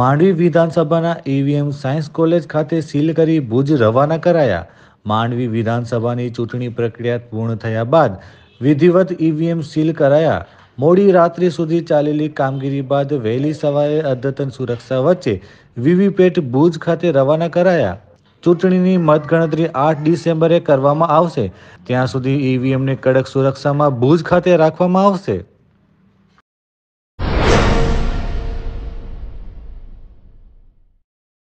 માંડવી વિધાનસભાના EVM science college ખાતે seal કરી ભુજ રવાના કરાયા માંડવી વિધાનસભાની ચૂંટણી પ્રક્રિયા પૂર્ણ થયા બાદ વિધિવત ઈવીએમ સીલ કરાયા મોડી રાત્રિ સુધી ચાલેલી કામગીરી બાદ વહેલી સવારે અદ્યતન સુરક્ષા વચ્ચે વીવીપેટ ભુજ ખાતે રવાના કરાયા ચૂંટણીની મતગણતરી આઠ ડિસેમ્બરે કરવામાં આવશે ત્યાં સુધી ઈવીએમને કડક સુરક્ષામાં ભુજ ખાતે રાખવામાં આવશે